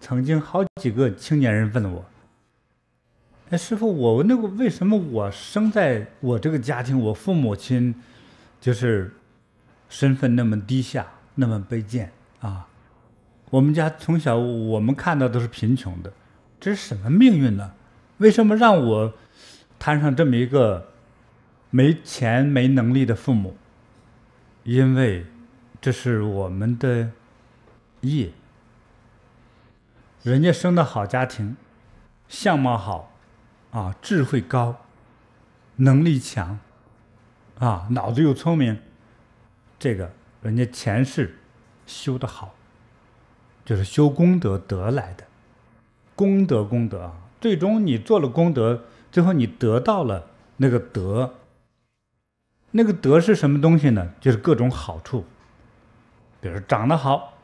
曾经好几个青年人问我：“哎，师傅，我那个为什么我生在我这个家庭？我父母亲就是身份那么低下，那么卑贱啊！我们家从小我们看到都是贫穷的，这是什么命运呢？为什么让我摊上这么一个没钱没能力的父母？因为这是我们的业。”人家生的好家庭，相貌好，啊，智慧高，能力强，啊，脑子又聪明，这个人家前世修的好，就是修功德得来的，功德功德，啊，最终你做了功德，最后你得到了那个德，那个德是什么东西呢？就是各种好处，比如长得好，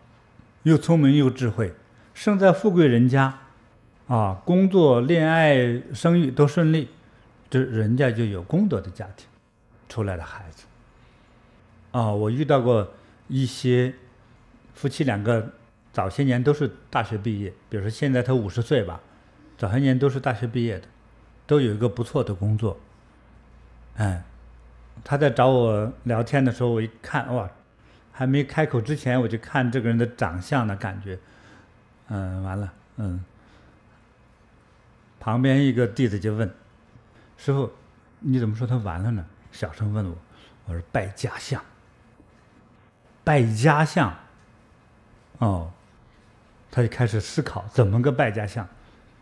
又聪明又智慧。生在富贵人家，啊，工作、恋爱、生育都顺利，这人家就有功德的家庭，出来的孩子。啊，我遇到过一些夫妻两个，早些年都是大学毕业，比如说现在他五十岁吧，早些年都是大学毕业的，都有一个不错的工作。嗯，他在找我聊天的时候，我一看，哇，还没开口之前，我就看这个人的长相的感觉。嗯，完了。嗯，旁边一个弟子就问：“师傅，你怎么说他完了呢？”小声问我：“我说败家相，败家相。”哦，他就开始思考怎么个败家相。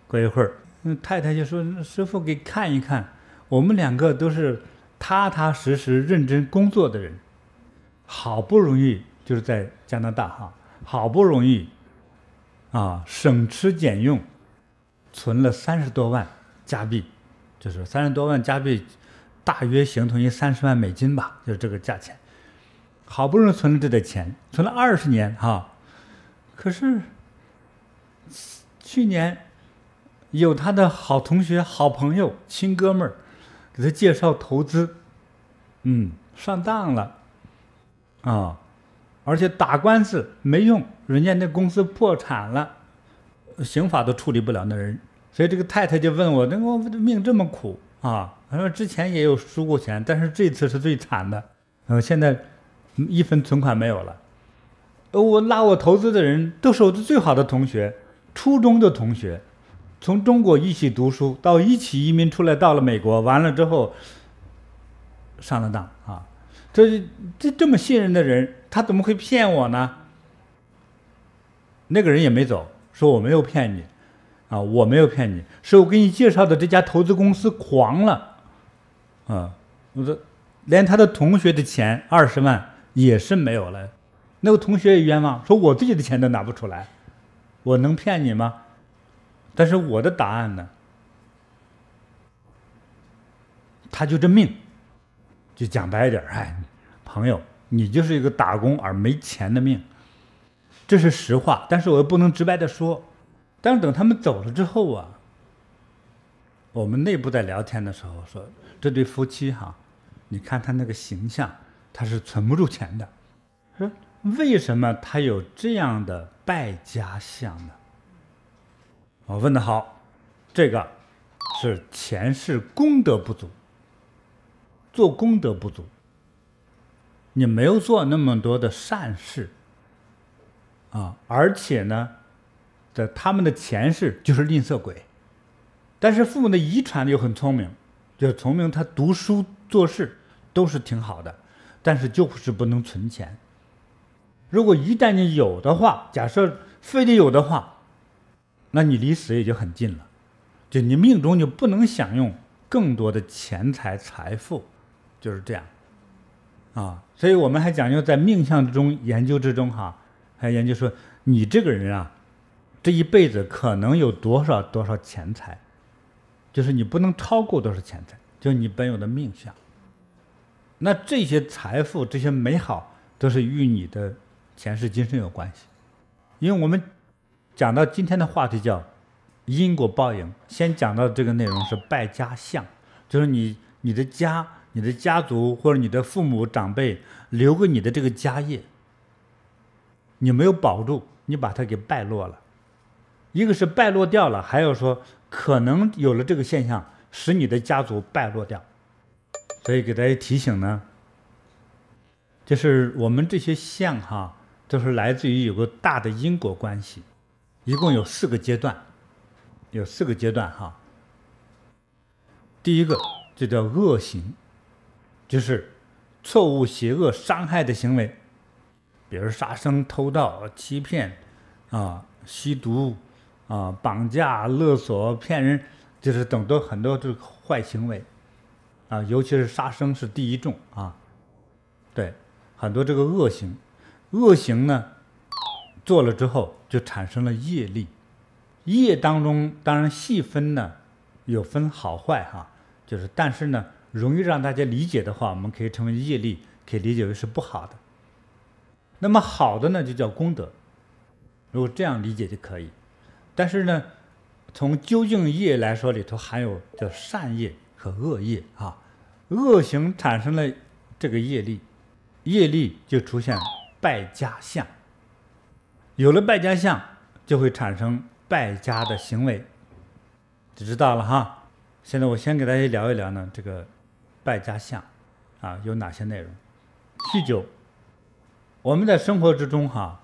过一会儿，那太太就说：“师傅给看一看，我们两个都是踏踏实实、认真工作的人，好不容易就是在加拿大哈，好不容易。”啊，省吃俭用，存了三十多万加币，就是三十多万加币，大约形同于三十万美金吧，就是这个价钱。好不容易存了这点钱，存了二十年哈，可是去年有他的好同学、好朋友、亲哥们儿给他介绍投资，嗯，上当了啊，而且打官司没用。人家那公司破产了，刑法都处理不了那人，所以这个太太就问我：那我命这么苦啊？她说之前也有输过钱，但是这次是最惨的。呃，现在一分存款没有了。我拉我投资的人都是我的最好的同学，初中的同学，从中国一起读书到一起移民出来到了美国，完了之后上了当啊！这这这么信任的人，他怎么会骗我呢？那个人也没走，说我没有骗你，啊，我没有骗你，是我给你介绍的这家投资公司狂了，嗯，我说，连他的同学的钱二十万也是没有了，那个同学也冤枉，说我自己的钱都拿不出来，我能骗你吗？但是我的答案呢，他就这命，就讲白点，哎，朋友，你就是一个打工而没钱的命。这是实话，但是我又不能直白的说。但是等他们走了之后啊，我们内部在聊天的时候说，这对夫妻哈，你看他那个形象，他是存不住钱的。说为什么他有这样的败家相呢？我问的好，这个是前世功德不足，做功德不足，你没有做那么多的善事。啊，而且呢，在他们的前世就是吝啬鬼，但是父母的遗传又很聪明，就聪明，他读书做事都是挺好的，但是就是不能存钱。如果一旦你有的话，假设非得有的话，那你离死也就很近了，就你命中就不能享用更多的钱财财富，就是这样，啊，所以我们还讲究在命相之中研究之中哈。来研究说，你这个人啊，这一辈子可能有多少多少钱财，就是你不能超过多少钱财，就是你本有的命相。那这些财富，这些美好，都是与你的前世今生有关系。因为我们讲到今天的话题叫因果报应，先讲到这个内容是败家相，就是你你的家、你的家族或者你的父母长辈留给你的这个家业。你没有保住，你把它给败落了。一个是败落掉了，还要说可能有了这个现象，使你的家族败落掉。所以给大家提醒呢，就是我们这些相哈，都是来自于有个大的因果关系，一共有四个阶段，有四个阶段哈。第一个就叫恶行，就是错误、邪恶、伤害的行为。比如杀生、偷盗、欺骗，啊，吸毒，啊，绑架、勒索、骗人，就是等多很多这个坏行为，啊，尤其是杀生是第一重啊。对，很多这个恶行，恶行呢，做了之后就产生了业力。业当中当然细分呢，有分好坏哈。就是，但是呢，容易让大家理解的话，我们可以称为业力，可以理解为是不好的。那么好的呢，就叫功德。如果这样理解就可以。但是呢，从究竟业来说，里头含有叫善业和恶业啊。恶行产生了这个业力，业力就出现败家相。有了败家相，就会产生败家的行为，就知道了哈。现在我先给大家聊一聊呢，这个败家相啊有哪些内容，酗酒。我们在生活之中哈，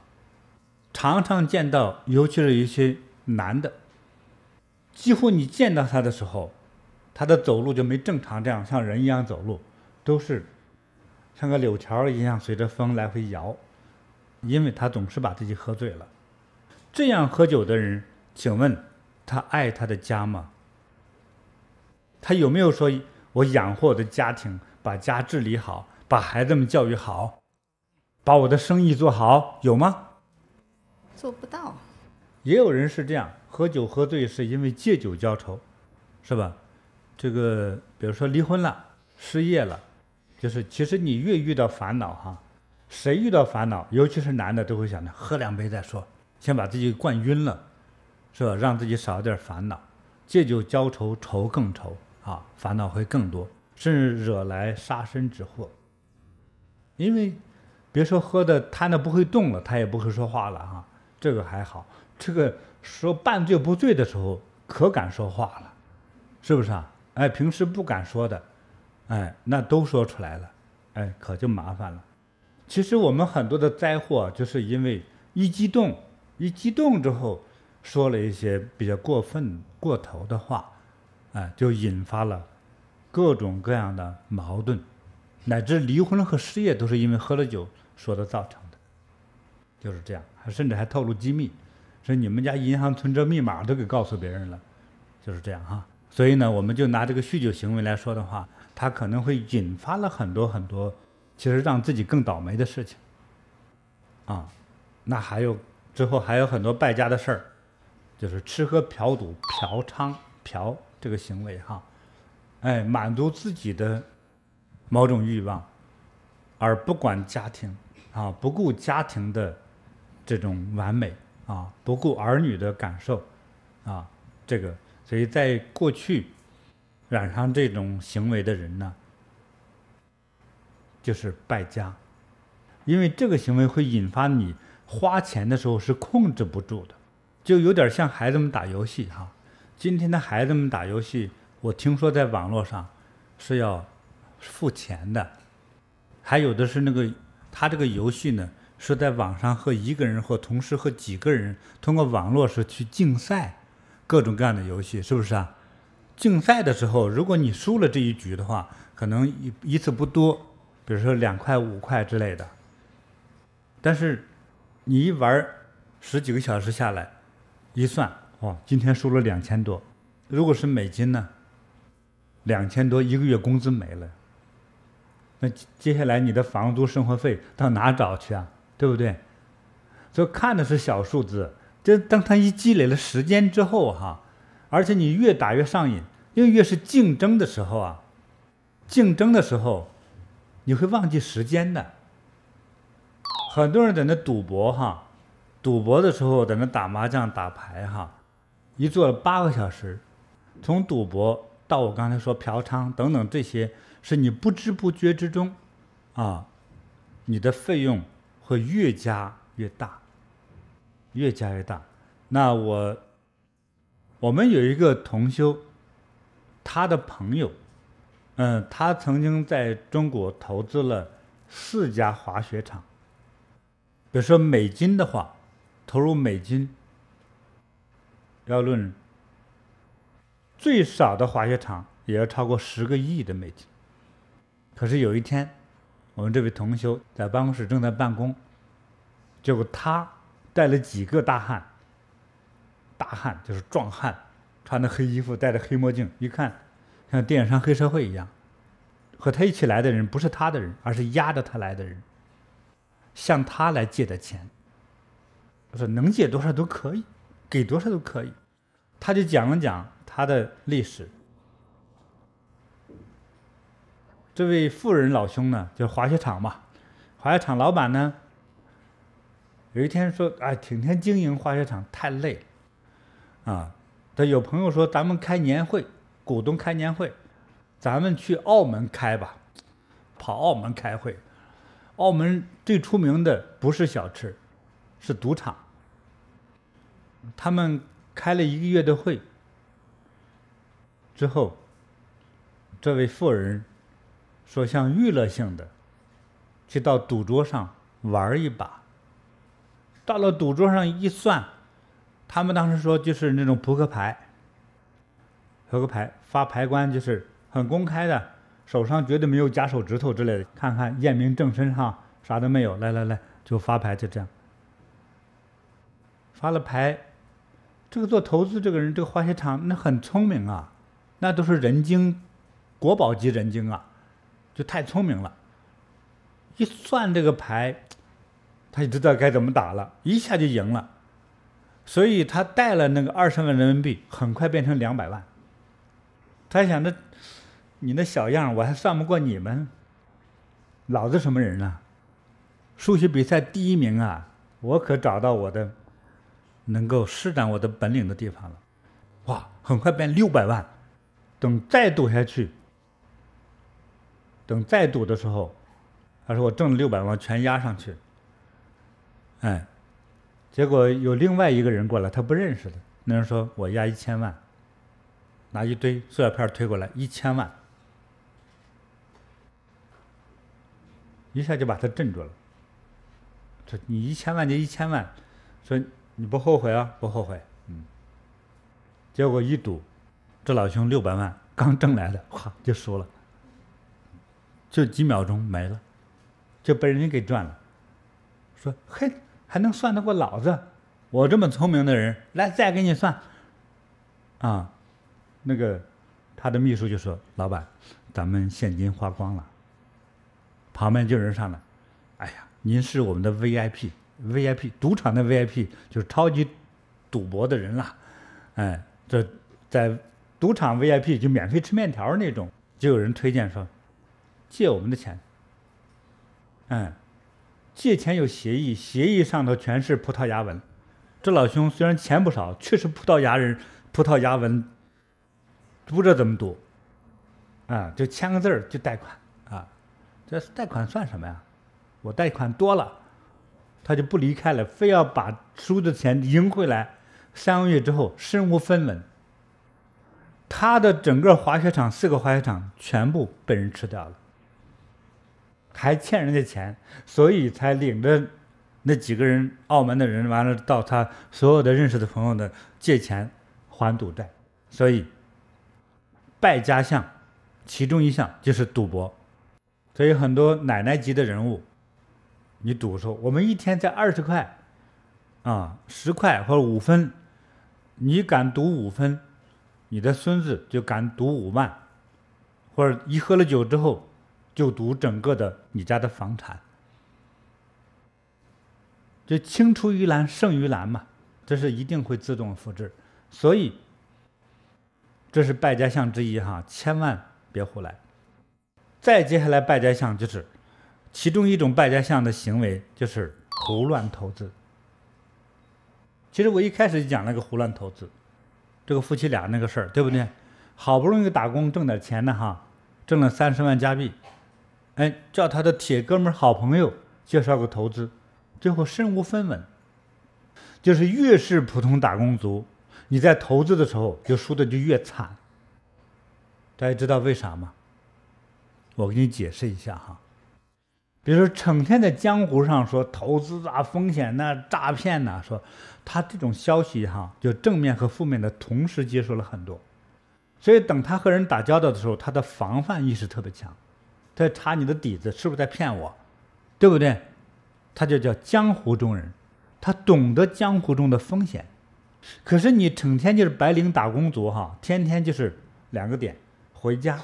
常常见到，尤其是一些男的，几乎你见到他的时候，他的走路就没正常这样，像人一样走路，都是像个柳条儿一样随着风来回摇，因为他总是把自己喝醉了。这样喝酒的人，请问他爱他的家吗？他有没有说我养活我的家庭，把家治理好，把孩子们教育好？把我的生意做好，有吗？做不到。也有人是这样，喝酒喝醉是因为借酒浇愁，是吧？这个，比如说离婚了、失业了，就是其实你越遇到烦恼，哈，谁遇到烦恼，尤其是男的，都会想着喝两杯再说，先把自己灌晕了，是吧？让自己少点烦恼，借酒浇愁，愁更愁啊，烦恼会更多，甚至惹来杀身之祸，因为。别说喝的瘫的不会动了，他也不会说话了哈，这个还好。这个说半醉不醉的时候可敢说话了，是不是啊？哎，平时不敢说的，哎，那都说出来了，哎，可就麻烦了。其实我们很多的灾祸就是因为一激动，一激动之后说了一些比较过分、过头的话，哎，就引发了各种各样的矛盾，乃至离婚和失业都是因为喝了酒。说的造成的，就是这样，还甚至还透露机密，说你们家银行存折密码都给告诉别人了，就是这样哈。所以呢，我们就拿这个酗酒行为来说的话，他可能会引发了很多很多，其实让自己更倒霉的事情，啊，那还有之后还有很多败家的事儿，就是吃喝嫖赌嫖娼嫖这个行为哈，哎，满足自己的某种欲望，而不管家庭。啊，不顾家庭的这种完美啊，不顾儿女的感受啊，这个，所以在过去染上这种行为的人呢，就是败家，因为这个行为会引发你花钱的时候是控制不住的，就有点像孩子们打游戏哈。今天的孩子们打游戏，我听说在网络上是要付钱的，还有的是那个。他这个游戏呢，是在网上和一个人或同时和几个人通过网络是去竞赛，各种各样的游戏，是不是啊？竞赛的时候，如果你输了这一局的话，可能一一次不多，比如说两块、五块之类的。但是你一玩十几个小时下来，一算哦，今天输了两千多。如果是美金呢，两千多一个月工资没了。那接下来你的房租、生活费到哪找去啊？对不对？所以看的是小数字，这当他一积累了时间之后哈，而且你越打越上瘾，因为越是竞争的时候啊，竞争的时候，你会忘记时间的。很多人在那赌博哈，赌博的时候在那打麻将、打牌哈，一坐八个小时，从赌博到我刚才说嫖娼等等这些。是你不知不觉之中，啊，你的费用会越加越大，越加越大。那我我们有一个同修，他的朋友，嗯，他曾经在中国投资了四家滑雪场。比如说美金的话，投入美金，要论最少的滑雪场，也要超过十个亿的美金。可是有一天，我们这位同修在办公室正在办公，结果他带了几个大汉。大汉就是壮汉，穿的黑衣服，戴着黑墨镜，一看像电商黑社会一样。和他一起来的人不是他的人，而是压着他来的人，向他来借的钱。我说能借多少都可以，给多少都可以。他就讲了讲他的历史。这位富人老兄呢，就滑雪场嘛，滑雪场老板呢，有一天说：“哎，整天经营滑雪场太累，啊，他有朋友说咱们开年会，股东开年会，咱们去澳门开吧，跑澳门开会，澳门最出名的不是小吃，是赌场。”他们开了一个月的会，之后，这位富人。说像娱乐性的，去到赌桌上玩一把。到了赌桌上一算，他们当时说就是那种扑克牌，扑克牌发牌官就是很公开的，手上绝对没有假手指头之类的，看看验明正身哈，啥都没有，来来来，就发牌就这样。发了牌，这个做投资这个人，这个滑雪场那很聪明啊，那都是人精，国宝级人精啊。就太聪明了，一算这个牌，他就知道该怎么打了，一下就赢了，所以他带了那个二十万人民币，很快变成两百万。他想着，你那小样我还算不过你们，老子什么人啊？数学比赛第一名啊，我可找到我的能够施展我的本领的地方了。哇，很快变六百万，等再赌下去。等再赌的时候，他说：“我挣了六百万，全压上去。”哎，结果有另外一个人过来，他不认识的。那人说：“我压一千万，拿一堆塑料片推过来，一千万，一下就把他镇住了。这你一千万就一千万，说你不后悔啊？不后悔？嗯。结果一赌，这老兄六百万刚挣来的，哗就输了。”就几秒钟没了，就被人家给赚了。说嘿，还能算得过老子？我这么聪明的人，来再给你算。啊，那个，他的秘书就说：“老板，咱们现金花光了。”旁边就人上来：“哎呀，您是我们的 VIP，VIP 赌场的 VIP，就是超级赌博的人了。哎，这在赌场 VIP 就免费吃面条那种。”就有人推荐说。借我们的钱，嗯，借钱有协议，协议上头全是葡萄牙文。这老兄虽然钱不少，确实葡萄牙人，葡萄牙文不知道怎么读，啊，就签个字儿就贷款啊。这贷款算什么呀？我贷款多了，他就不离开了，非要把输的钱赢回来。三个月之后身无分文，他的整个滑雪场四个滑雪场全部被人吃掉了。还欠人家钱，所以才领着那几个人，澳门的人，完了到他所有的认识的朋友的借钱还赌债。所以败家项，其中一项就是赌博。所以很多奶奶级的人物，你赌时候，我们一天才二十块，啊，十块或者五分，你敢赌五分，你的孙子就敢赌五万，或者一喝了酒之后。就读整个的你家的房产，就青出于蓝胜于蓝嘛，这是一定会自动复制，所以这是败家相之一哈，千万别胡来。再接下来败家相就是，其中一种败家相的行为就是胡乱投资。其实我一开始就讲那个胡乱投资，这个夫妻俩那个事儿，对不对？好不容易打工挣点钱呢哈，挣了三十万加币。哎，叫他的铁哥们儿、好朋友介绍个投资，最后身无分文。就是越是普通打工族，你在投资的时候就输的就越惨。大家知道为啥吗？我给你解释一下哈。比如，说，成天在江湖上说投资啊、风险呐、诈骗呐，说他这种消息哈，就正面和负面的同时接受了很多，所以等他和人打交道的时候，他的防范意识特别强。在查你的底子是不是在骗我，对不对？他就叫江湖中人，他懂得江湖中的风险。可是你成天就是白领打工族，哈，天天就是两个点，回家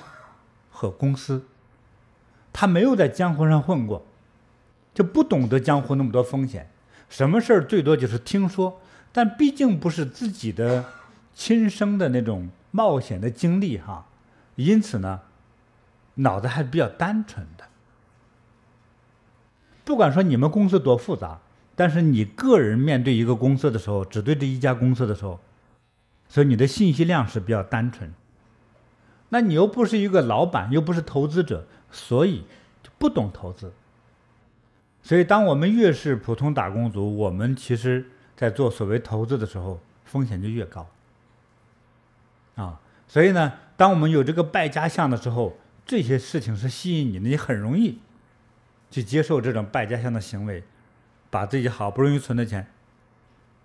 和公司。他没有在江湖上混过，就不懂得江湖那么多风险。什么事儿最多就是听说，但毕竟不是自己的亲生的那种冒险的经历，哈。因此呢。脑子还是比较单纯的，不管说你们公司多复杂，但是你个人面对一个公司的时候，只对这一家公司的时候，所以你的信息量是比较单纯。那你又不是一个老板，又不是投资者，所以就不懂投资。所以，当我们越是普通打工族，我们其实在做所谓投资的时候，风险就越高。啊，所以呢，当我们有这个败家相的时候，这些事情是吸引你，的，你很容易去接受这种败家相的行为，把自己好不容易存的钱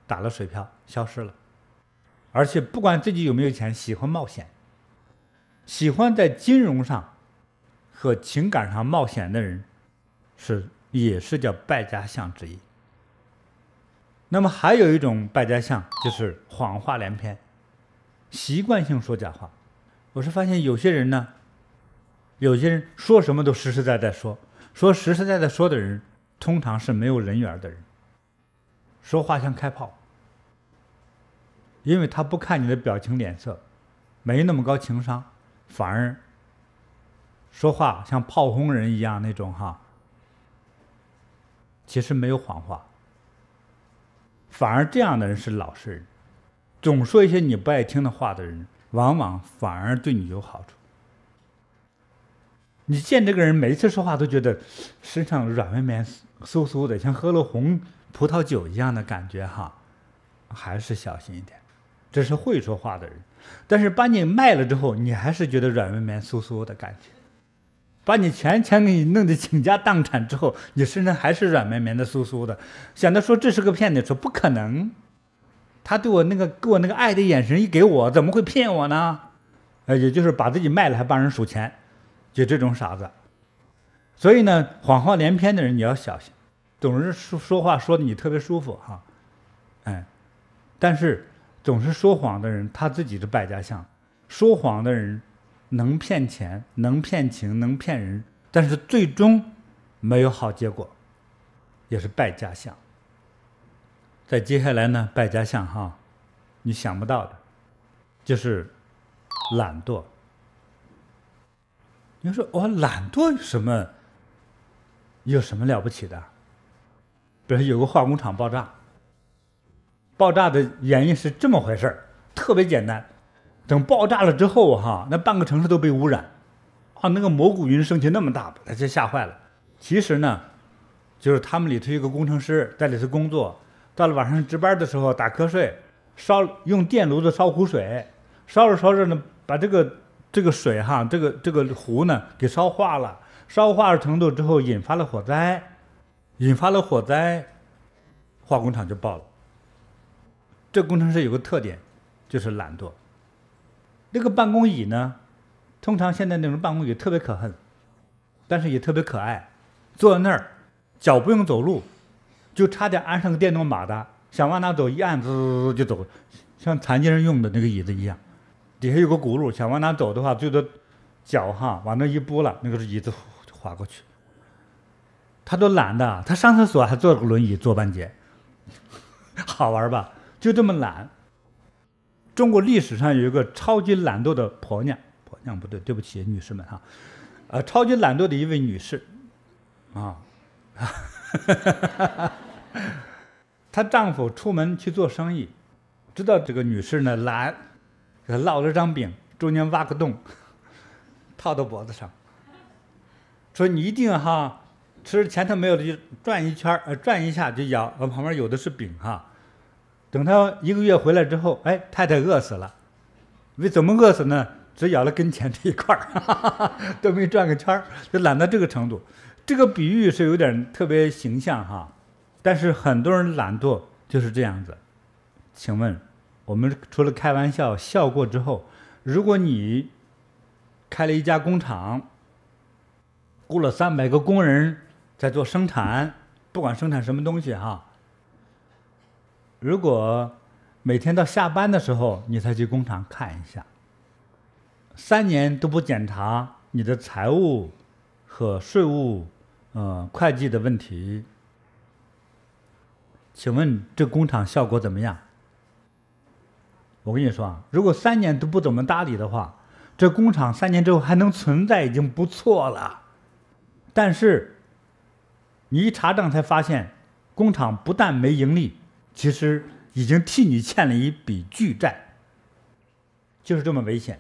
打了水漂，消失了。而且不管自己有没有钱，喜欢冒险、喜欢在金融上和情感上冒险的人，是也是叫败家相之一。那么还有一种败家相就是谎话连篇，习惯性说假话。我是发现有些人呢。有些人说什么都实实在在说，说实实在在说的人，通常是没有人缘的人。说话像开炮，因为他不看你的表情脸色，没那么高情商，反而说话像炮轰人一样那种哈。其实没有谎话，反而这样的人是老实人。总说一些你不爱听的话的人，往往反而对你有好处。你见这个人每一次说话都觉得身上软绵绵、酥酥的，像喝了红葡萄酒一样的感觉哈，还是小心一点。这是会说话的人，但是把你卖了之后，你还是觉得软绵绵、酥酥的感觉。把你钱钱给你弄得倾家荡产之后，你身上还是软绵绵的、酥酥的，想着说这是个骗子，说不可能。他对我那个给我那个爱的眼神一给我，怎么会骗我呢？呃，也就是把自己卖了，还帮人数钱。就这种傻子，所以呢，谎话连篇的人你要小心，总是说说话说的你特别舒服哈，哎，但是总是说谎的人，他自己是败家相。说谎的人能骗钱，能骗情，能骗人，但是最终没有好结果，也是败家相。在接下来呢，败家相哈，你想不到的，就是懒惰。你说我懒惰什么？有什么了不起的？比如有个化工厂爆炸，爆炸的原因是这么回事儿，特别简单。等爆炸了之后哈，那半个城市都被污染，啊，那个蘑菇云升起那么大，把大家吓坏了。其实呢，就是他们里头一个工程师在里头工作，到了晚上值班的时候打瞌睡，烧用电炉子烧壶水，烧着烧着呢，把这个。这个水哈，这个这个湖呢，给烧化了，烧化的程度之后，引发了火灾，引发了火灾，化工厂就爆了。这工程师有个特点，就是懒惰。那个办公椅呢，通常现在那种办公椅特别可恨，但是也特别可爱，坐在那儿，脚不用走路，就差点安上个电动马达，想往哪走一按，滋滋滋就走像残疾人用的那个椅子一样。底下有个轱辘，想往哪走的话，最多脚哈往那一拨了，那个轮椅就滑过去。他都懒的，他上厕所还坐个轮椅坐半截，好玩吧？就这么懒。中国历史上有一个超级懒惰的婆娘，婆娘不对，对不起，女士们哈，呃，超级懒惰的一位女士，啊，她丈夫出门去做生意，知道这个女士呢懒。给他烙了张饼，中间挖个洞，套到脖子上。说你一定哈，吃前头没有的就转一圈儿，呃，转一下就咬。呃，旁边有的是饼哈。等他一个月回来之后，哎，太太饿死了。为怎么饿死呢？只咬了跟前这一块儿，都没转个圈儿，就懒到这个程度。这个比喻是有点特别形象哈。但是很多人懒惰就是这样子。请问？我们除了开玩笑笑过之后，如果你开了一家工厂，雇了三百个工人在做生产，不管生产什么东西哈，如果每天到下班的时候你才去工厂看一下，三年都不检查你的财务和税务，呃，会计的问题，请问这工厂效果怎么样？我跟你说啊，如果三年都不怎么搭理的话，这工厂三年之后还能存在已经不错了。但是，你一查账才发现，工厂不但没盈利，其实已经替你欠了一笔巨债。就是这么危险。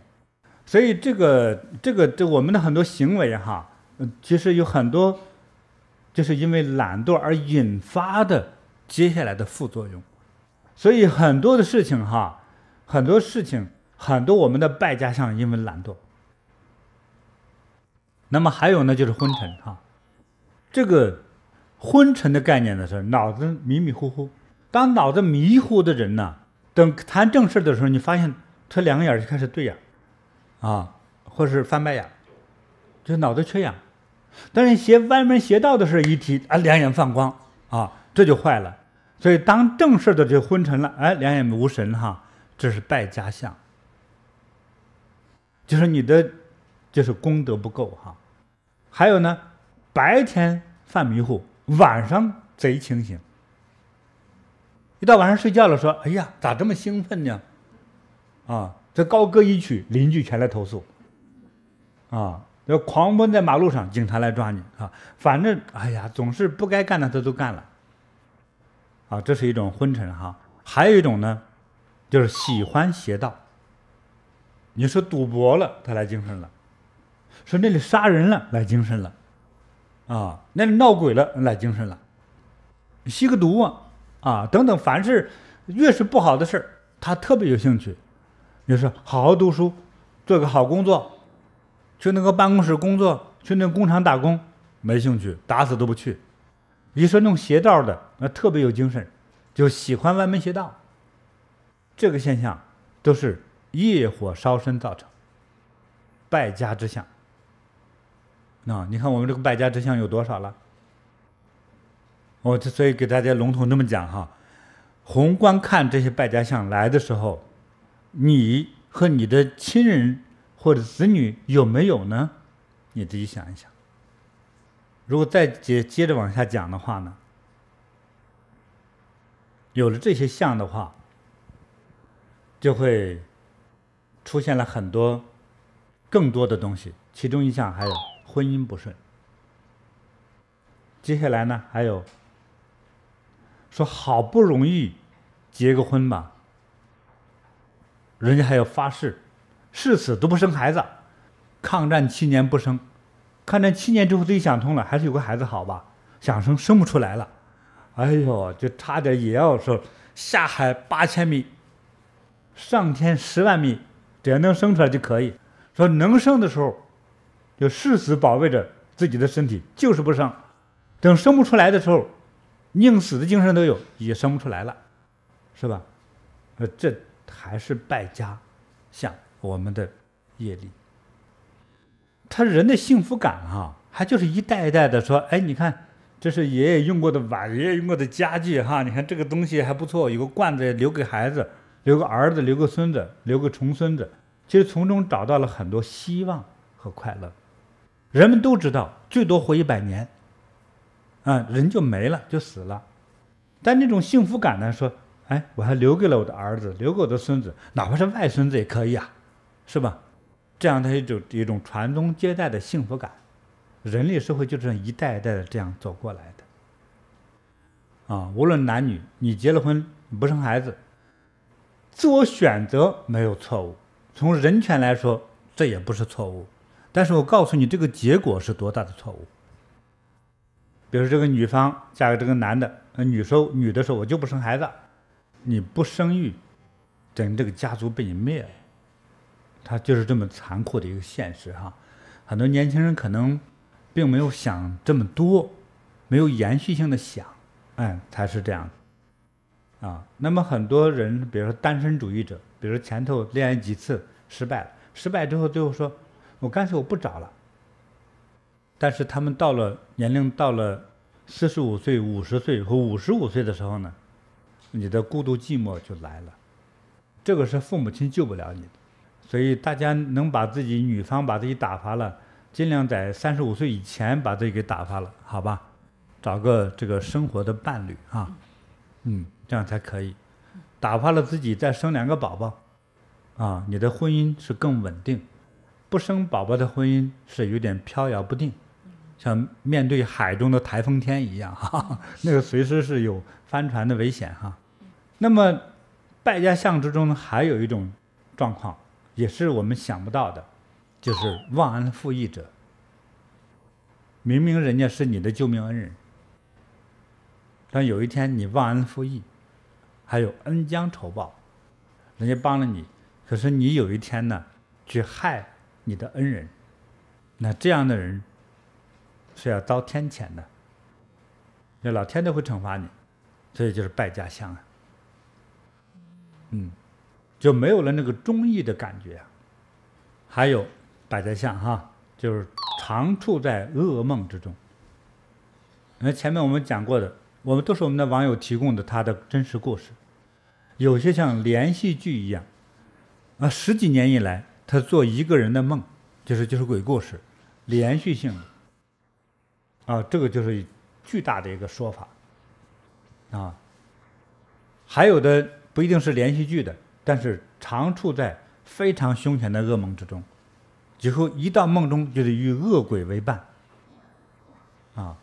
所以，这个、这个、这我们的很多行为哈，其实有很多，就是因为懒惰而引发的接下来的副作用。所以，很多的事情哈。很多事情，很多我们的败家像因为懒惰。那么还有呢，就是昏沉哈。这个昏沉的概念的是脑子迷迷糊糊。当脑子迷糊的人呢，等谈正事的时候，你发现他两个眼儿就开始对眼，啊，或是翻白眼，就脑子缺氧。但是邪歪门邪道的事一提，啊，两眼放光啊，这就坏了。所以当正事的就昏沉了，哎，两眼无神哈。这是败家相，就是你的，就是功德不够哈。还有呢，白天犯迷糊，晚上贼清醒。一到晚上睡觉了，说：“哎呀，咋这么兴奋呢？”啊，这高歌一曲，邻居全来投诉。啊，要狂奔在马路上，警察来抓你啊。反正，哎呀，总是不该干的他都干了。啊，这是一种昏沉哈。还有一种呢。就是喜欢邪道。你说赌博了，他来精神了；说那里杀人了，来精神了；啊，那里闹鬼了，来精神了；吸个毒啊，啊等等，凡是越是不好的事儿，他特别有兴趣。你说好好读书，做个好工作，去那个办公室工作，去那工厂打工，没兴趣，打死都不去。你说弄邪道的，那特别有精神，就喜欢歪门邪道。这个现象都是业火烧身造成，败家之相。那你看我们这个败家之相有多少了？我所以给大家笼统这么讲哈，宏观看这些败家相来的时候，你和你的亲人或者子女有没有呢？你自己想一想。如果再接接着往下讲的话呢，有了这些相的话。就会出现了很多更多的东西，其中一项还有婚姻不顺。接下来呢，还有说好不容易结个婚吧，人家还要发誓，誓死都不生孩子。抗战七年不生，抗战七年之后自己想通了，还是有个孩子好吧？想生生不出来了，哎呦，就差点也要说下海八千米。上天十万米，只要能生出来就可以。说能生的时候，就誓死保卫着自己的身体；就是不生，等生不出来的时候，宁死的精神都有，也生不出来了，是吧？呃，这还是败家，像我们的业力。他人的幸福感哈，还就是一代一代的说，哎，你看这是爷爷用过的碗，爷爷用过的家具哈，你看这个东西还不错，有个罐子留给孩子。留个儿子，留个孙子，留个重孙子，其实从中找到了很多希望和快乐。人们都知道最多活一百年，啊，人就没了，就死了。但那种幸福感呢？说，哎，我还留给了我的儿子，留给我的孙子，哪怕是外孙子也可以啊，是吧？这样的一种一种传宗接代的幸福感，人类社会就这样一代一代的这样走过来的。啊，无论男女，你结了婚不生孩子。自我选择没有错误，从人权来说，这也不是错误。但是我告诉你，这个结果是多大的错误。比如说，这个女方嫁给这个男的，呃，女说女的说，我就不生孩子，你不生育，等这个家族被你灭了。它就是这么残酷的一个现实哈。很多年轻人可能并没有想这么多，没有延续性的想，哎，才是这样。啊，那么很多人，比如说单身主义者，比如前头恋爱几次失败了，失败之后最后说，我干脆我不找了。但是他们到了年龄到了四十五岁、五十岁和五十五岁的时候呢，你的孤独寂寞就来了，这个是父母亲救不了你的，所以大家能把自己女方把自己打发了，尽量在三十五岁以前把自己给打发了，好吧？找个这个生活的伴侣啊，嗯。这样才可以，打发了自己再生两个宝宝，啊，你的婚姻是更稳定；不生宝宝的婚姻是有点飘摇不定，像面对海中的台风天一样，那个随时是有翻船的危险哈。那么，败家相之中还有一种状况，也是我们想不到的，就是忘恩负义者。明明人家是你的救命恩人，但有一天你忘恩负义。还有恩将仇报，人家帮了你，可是你有一天呢，去害你的恩人，那这样的人是要遭天谴的，那老天都会惩罚你，所以就是败家相啊，嗯，就没有了那个忠义的感觉。啊。还有百家相哈，就是常处在噩梦之中。那前面我们讲过的，我们都是我们的网友提供的他的真实故事。有些像连续剧一样，啊，十几年以来，他做一个人的梦，就是就是鬼故事，连续性。的，啊，这个就是巨大的一个说法，啊，还有的不一定是连续剧的，但是常处在非常凶险的噩梦之中，几乎一到梦中就得与恶鬼为伴。啊，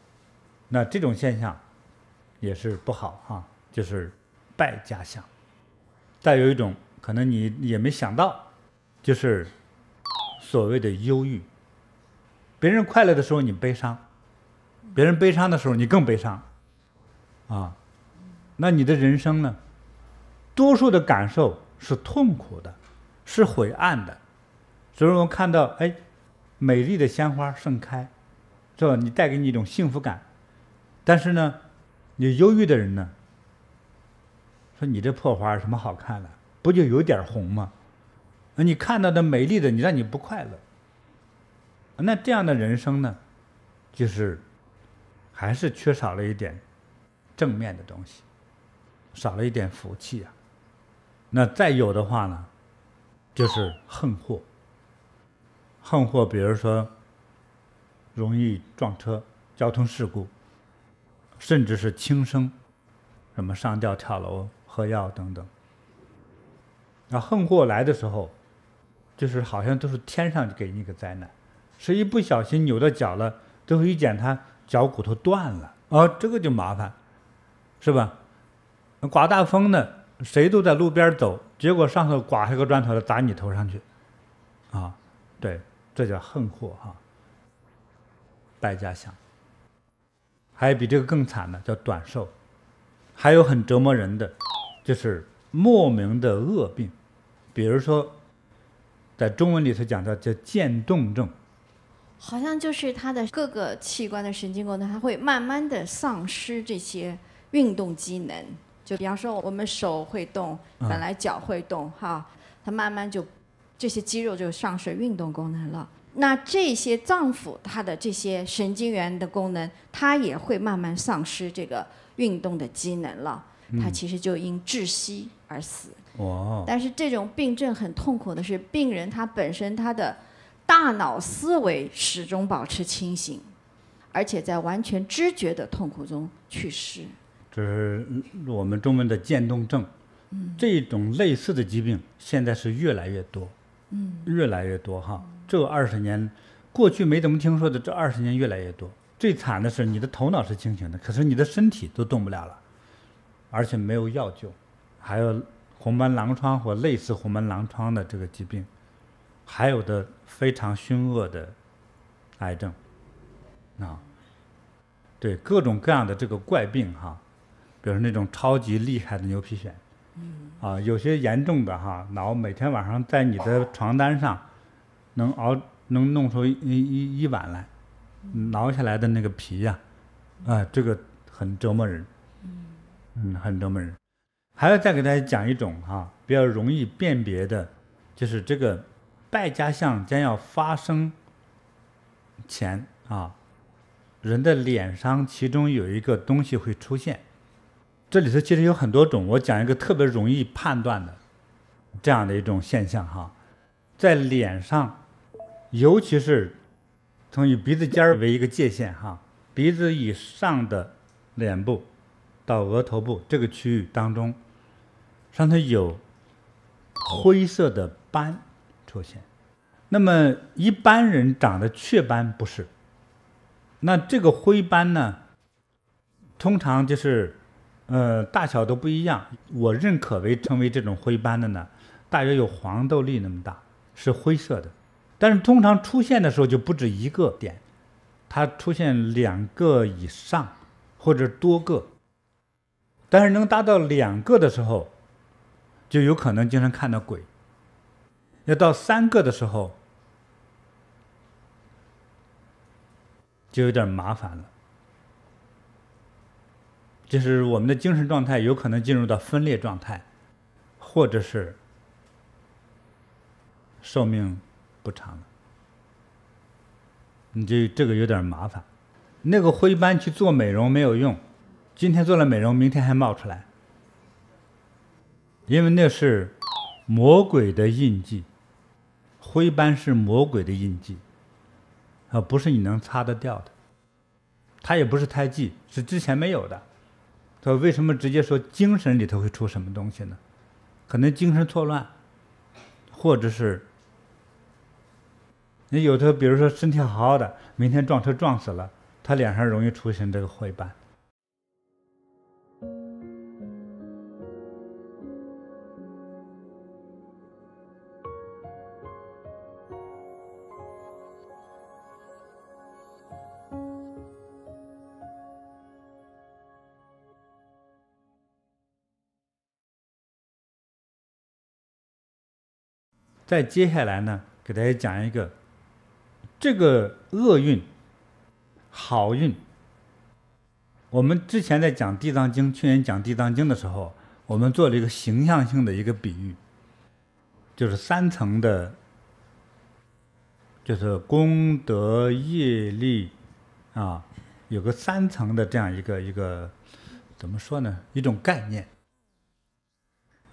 那这种现象也是不好哈，就是败家相。再有一种可能，你也没想到，就是所谓的忧郁。别人快乐的时候你悲伤，别人悲伤的时候你更悲伤，啊，那你的人生呢？多数的感受是痛苦的，是晦暗的。所以我们看到，哎，美丽的鲜花盛开，是吧？你带给你一种幸福感，但是呢，你忧郁的人呢？说你这破花什么好看的？不就有点红吗？那你看到的美丽的，你让你不快乐。那这样的人生呢，就是还是缺少了一点正面的东西，少了一点福气啊。那再有的话呢，就是横祸。横祸，比如说容易撞车、交通事故，甚至是轻生，什么上吊、跳楼。喝药等等，那横祸来的时候，就是好像都是天上给你个灾难，谁一不小心扭到脚了，最后一剪他脚骨头断了啊，这个就麻烦，是吧？刮大风呢，谁都在路边走，结果上头刮下个砖头来砸你头上去，啊，对，这叫横祸哈。败家想，还有比这个更惨的叫短寿，还有很折磨人的。就是莫名的恶病，比如说，在中文里头讲的叫渐冻症，好像就是它的各个器官的神经功能，它会慢慢的丧失这些运动机能。就比方说，我们手会动，本来脚会动，哈，它慢慢就这些肌肉就丧失运动功能了。那这些脏腑，它的这些神经元的功能，它也会慢慢丧失这个运动的机能了。他其实就因窒息而死。但是这种病症很痛苦的是，病人他本身他的大脑思维始终保持清醒，而且在完全知觉的痛苦中去世。这是我们中文的渐冻症。嗯。这种类似的疾病现在是越来越多。嗯。越来越多哈，这二十年，过去没怎么听说的，这二十年越来越多。最惨的是，你的头脑是清醒的，可是你的身体都动不了了。而且没有药救，还有红斑狼疮或类似红斑狼疮的这个疾病，还有的非常凶恶的癌症，啊，对各种各样的这个怪病哈，比如那种超级厉害的牛皮癣，啊，有些严重的哈，挠每天晚上在你的床单上能熬能弄出一一一碗来，挠下来的那个皮呀，啊，这个很折磨人。嗯，很多门人，还要再给大家讲一种哈，比较容易辨别的，就是这个败家相将要发生前啊，人的脸上其中有一个东西会出现。这里头其实有很多种，我讲一个特别容易判断的这样的一种现象哈，在脸上，尤其是从以鼻子尖儿为一个界限哈，鼻子以上的脸部。到额头部这个区域当中，上头有灰色的斑出现。那么一般人长的雀斑不是，那这个灰斑呢，通常就是，呃，大小都不一样。我认可为成为这种灰斑的呢，大约有黄豆粒那么大，是灰色的。但是通常出现的时候就不止一个点，它出现两个以上或者多个。但是能达到两个的时候，就有可能经常看到鬼；要到三个的时候，就有点麻烦了。就是我们的精神状态有可能进入到分裂状态，或者是寿命不长了。你这这个有点麻烦，那个灰斑去做美容没有用。今天做了美容，明天还冒出来，因为那是魔鬼的印记，灰斑是魔鬼的印记，啊，不是你能擦得掉的，它也不是胎记，是之前没有的。所以为什么直接说精神里头会出什么东西呢？可能精神错乱，或者是你有的，比如说身体好好的，明天撞车撞死了，他脸上容易出现这个灰斑。再接下来呢，给大家讲一个，这个厄运、好运，我们之前在讲《地藏经》，去年讲《地藏经》的时候，我们做了一个形象性的一个比喻，就是三层的，就是功德、业力啊，有个三层的这样一个一个，怎么说呢？一种概念。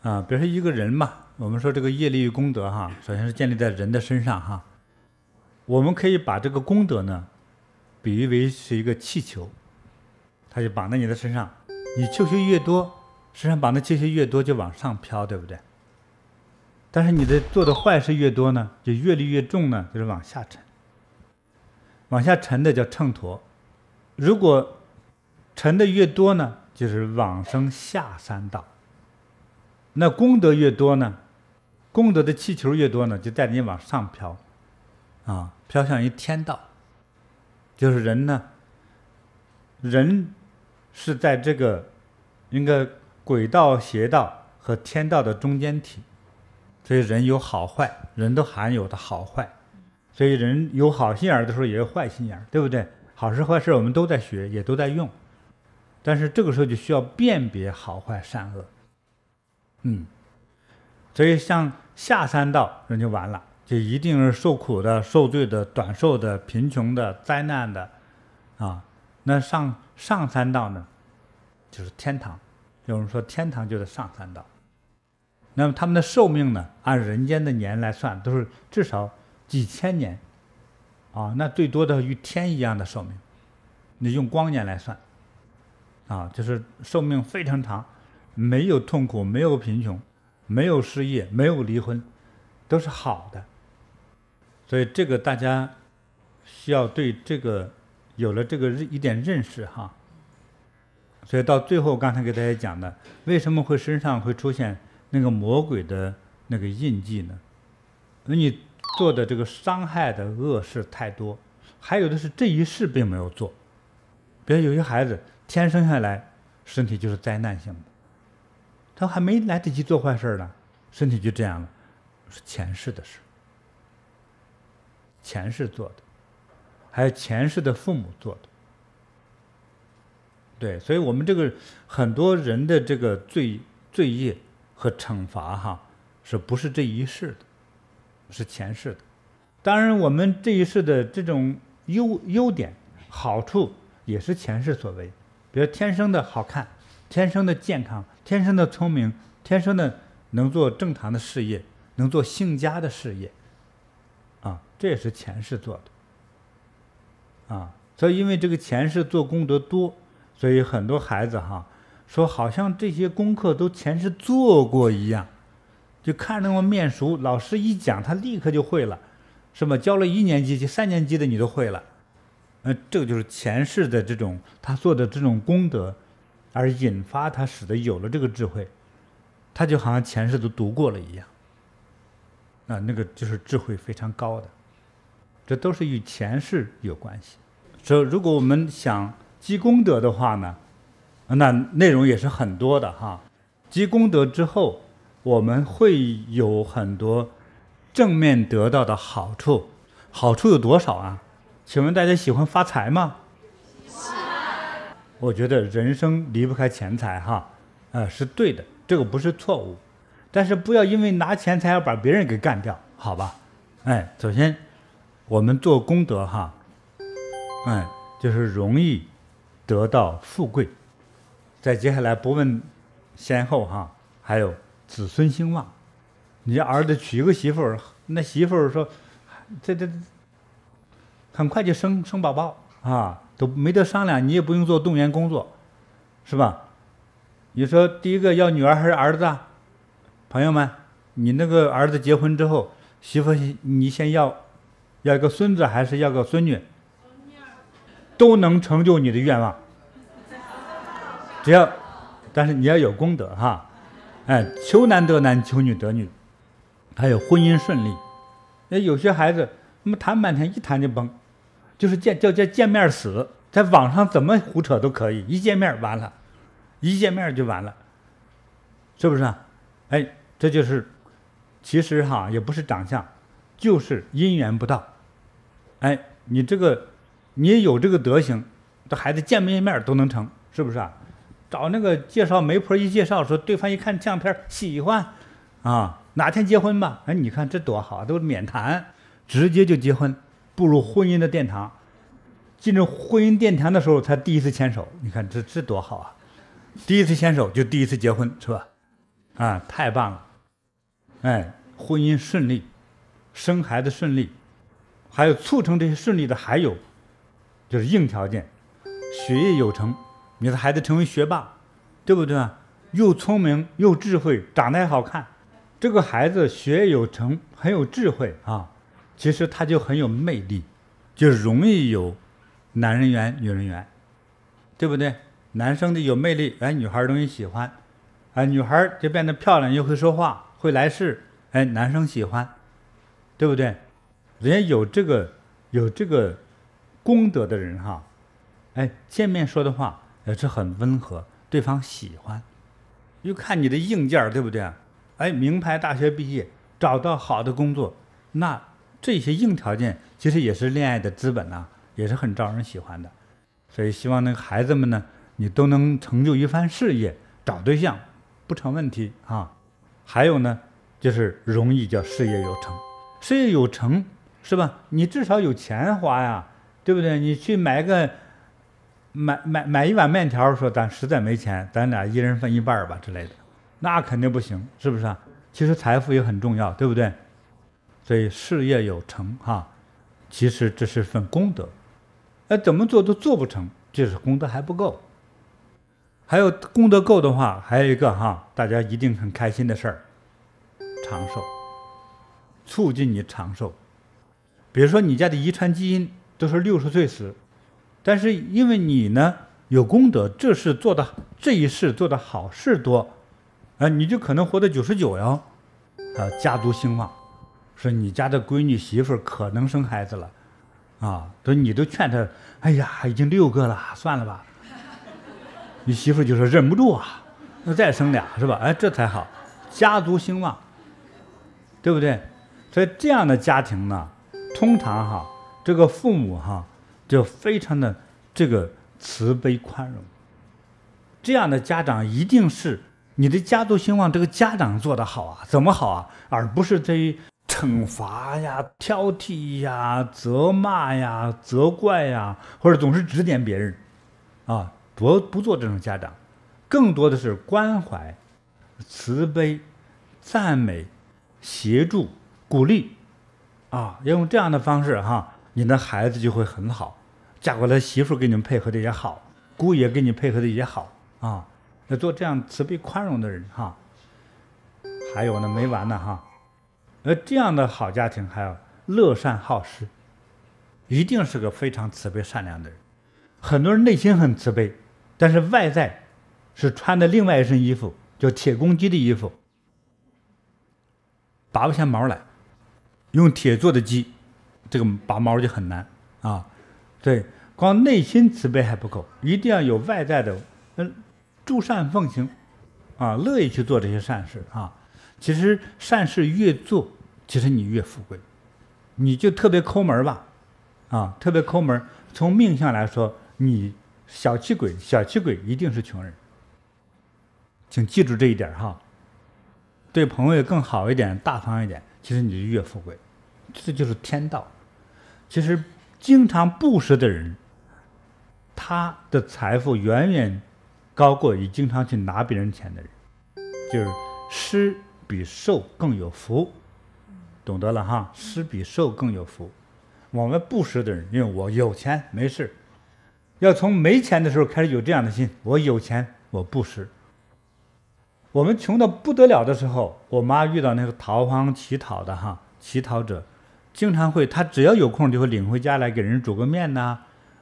啊，比如说一个人嘛，我们说这个业力与功德哈，首先是建立在人的身上哈。我们可以把这个功德呢，比喻为是一个气球，它就绑在你的身上，你气球越多，身上绑的气球越多就往上飘，对不对？但是你的做的坏事越多呢，就越累越重呢，就是往下沉。往下沉的叫秤砣，如果沉的越多呢，就是往生下三道。那功德越多呢？功德的气球越多呢，就带你往上飘，啊，飘向于天道。就是人呢，人是在这个应该轨道、邪道和天道的中间体。所以人有好坏，人都含有的好坏。所以人有好心眼的时候，也有坏心眼，对不对？好事坏事我们都在学，也都在用，但是这个时候就需要辨别好坏善恶。嗯，所以像下三道人就完了，就一定是受苦的、受罪的、短寿的、贫穷的、灾难的，啊，那上上三道呢，就是天堂，有人说天堂就是上三道，那么他们的寿命呢，按人间的年来算，都是至少几千年，啊，那最多的与天一样的寿命，你用光年来算，啊，就是寿命非常长。没有痛苦，没有贫穷，没有失业，没有离婚，都是好的。所以这个大家需要对这个有了这个一点认识哈。所以到最后，刚才给大家讲的，为什么会身上会出现那个魔鬼的那个印记呢？那你做的这个伤害的恶事太多，还有的是这一世并没有做。比如有些孩子天生下来身体就是灾难性的。他还没来得及做坏事呢，身体就这样了，是前世的事，前世做的，还有前世的父母做的，对，所以，我们这个很多人的这个罪罪业和惩罚，哈，是不是这一世的，是前世的。当然，我们这一世的这种优优点、好处，也是前世所为，比如天生的好看，天生的健康。天生的聪明，天生的能做正常的事业，能做兴家的事业，啊，这也是前世做的，啊，所以因为这个前世做功德多，所以很多孩子哈说，好像这些功课都前世做过一样，就看着那么面熟，老师一讲他立刻就会了，是吧？教了一年级就三年级的你都会了，呃，这个就是前世的这种他做的这种功德。而引发他，使得有了这个智慧，他就好像前世都读过了一样。那那个就是智慧非常高的，这都是与前世有关系。所以，如果我们想积功德的话呢，那内容也是很多的哈。积功德之后，我们会有很多正面得到的好处。好处有多少啊？请问大家喜欢发财吗？我觉得人生离不开钱财哈，呃，是对的，这个不是错误，但是不要因为拿钱财要把别人给干掉，好吧？哎，首先，我们做功德哈，哎，就是容易得到富贵，再接下来不问先后哈，还有子孙兴旺，你儿子娶一个媳妇儿，那媳妇儿说，这这很快就生生宝宝啊。都没得商量，你也不用做动员工作，是吧？你说第一个要女儿还是儿子？啊？朋友们，你那个儿子结婚之后，媳妇你先要，要个孙子还是要个孙女？都能成就你的愿望，只要，但是你要有功德哈，哎，求男得男，求女得女，还有婚姻顺利。那有些孩子，那么谈半天一谈就崩。就是见叫叫见面死，在网上怎么胡扯都可以，一见面完了，一见面就完了，是不是啊？哎，这就是，其实哈也不是长相，就是姻缘不到。哎，你这个，你有这个德行，这孩子见没见面都能成，是不是啊？找那个介绍媒婆一介绍，说对方一看相片喜欢，啊，哪天结婚吧？哎，你看这多好，都免谈，直接就结婚。步入婚姻的殿堂，进入婚姻殿堂的时候，才第一次牵手。你看这这多好啊！第一次牵手就第一次结婚，是吧？啊，太棒了！哎，婚姻顺利，生孩子顺利，还有促成这些顺利的，还有就是硬条件，学业有成，你的孩子成为学霸，对不对啊？又聪明又智慧，长得也好看。这个孩子学业有成，很有智慧啊。其实他就很有魅力，就容易有男人缘、女人缘，对不对？男生的有魅力，哎，女孩容易喜欢；哎，女孩就变得漂亮，又会说话，会来事，哎，男生喜欢，对不对？人家有这个有这个功德的人哈，哎，见面说的话也是很温和，对方喜欢。又看你的硬件儿，对不对？哎，名牌大学毕业，找到好的工作，那。这些硬条件其实也是恋爱的资本呐，也是很招人喜欢的。所以希望那个孩子们呢，你都能成就一番事业，找对象不成问题啊。还有呢，就是容易叫事业有成，事业有成是吧？你至少有钱花呀，对不对？你去买个买买买一碗面条，说咱实在没钱，咱俩一人分一半儿吧之类的，那肯定不行，是不是啊？其实财富也很重要，对不对？所以事业有成哈，其实这是份功德，哎，怎么做都做不成，这是功德还不够。还有功德够的话，还有一个哈，大家一定很开心的事儿，长寿，促进你长寿。比如说你家的遗传基因都是六十岁死，但是因为你呢有功德，这是做的这一世做的好事多，啊，你就可能活到九十九哟，啊，家族兴旺。说你家的闺女媳妇可能生孩子了，啊，都你都劝她，哎呀，已经六个了，算了吧。你媳妇就说忍不住啊，那再生俩是吧？哎，这才好，家族兴旺，对不对？所以这样的家庭呢，通常哈，这个父母哈就非常的这个慈悲宽容。这样的家长一定是你的家族兴旺，这个家长做得好啊，怎么好啊？而不是在。于惩罚呀，挑剔呀，责骂呀，责怪呀，或者总是指点别人，啊，不不做这种家长，更多的是关怀、慈悲、赞美、协助、鼓励，啊，要用这样的方式哈，你的孩子就会很好，嫁过来媳妇给你们配合的也好，姑爷给你配合的也好啊，要做这样慈悲宽容的人哈。还有呢，没完呢哈。而这样的好家庭还要乐善好施，一定是个非常慈悲善良的人。很多人内心很慈悲，但是外在是穿的另外一身衣服，叫铁公鸡的衣服，拔不下毛来。用铁做的鸡，这个拔毛就很难啊。对，光内心慈悲还不够，一定要有外在的，嗯，助善奉行，啊，乐意去做这些善事啊。其实善事越做，其实你越富贵。你就特别抠门吧，啊，特别抠门从命相来说，你小气鬼，小气鬼一定是穷人。请记住这一点哈，对朋友更好一点，大方一点，其实你就越富贵。这就是天道。其实经常布施的人，他的财富远远高过于经常去拿别人钱的人，就是施。比受更有福，懂得了哈。施比受更有福。我们布施的人，因为我有钱没事要从没钱的时候开始有这样的心。我有钱，我布施。我们穷的不得了的时候，我妈遇到那个逃荒乞讨的哈乞讨者，经常会他只要有空就会领回家来给人煮个面呐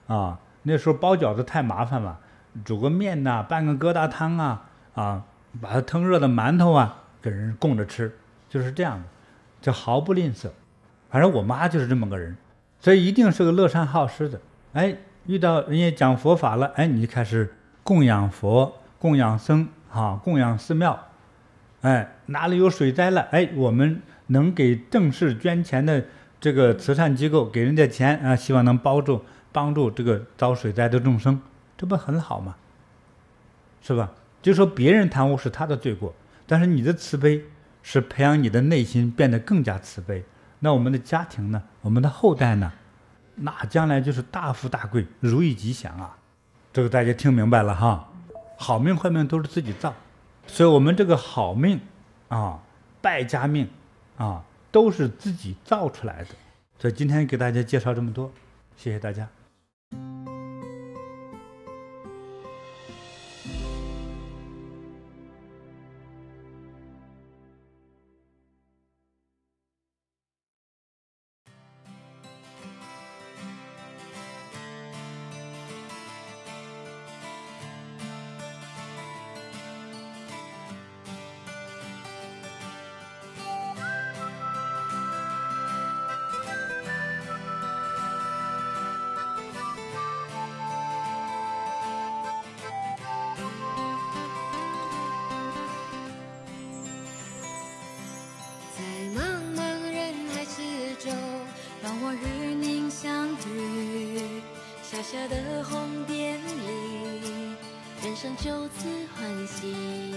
啊。那时候包饺子太麻烦了，煮个面呐，拌个疙瘩汤啊啊，把它腾热的馒头啊。给人供着吃，就是这样的，就毫不吝啬。反正我妈就是这么个人，所以一定是个乐善好施的。哎，遇到人家讲佛法了，哎，你就开始供养佛、供养僧、哈、供养寺庙。哎，哪里有水灾了，哎，我们能给正式捐钱的这个慈善机构给人家钱啊，希望能帮助帮助这个遭水灾的众生，这不很好吗？是吧？就说别人贪污是他的罪过。但是你的慈悲是培养你的内心变得更加慈悲，那我们的家庭呢？我们的后代呢？那将来就是大富大贵、如意吉祥啊！这个大家听明白了哈？好命坏命都是自己造，所以我们这个好命啊、败家命啊，都是自己造出来的。所以今天给大家介绍这么多，谢谢大家。就此欢喜。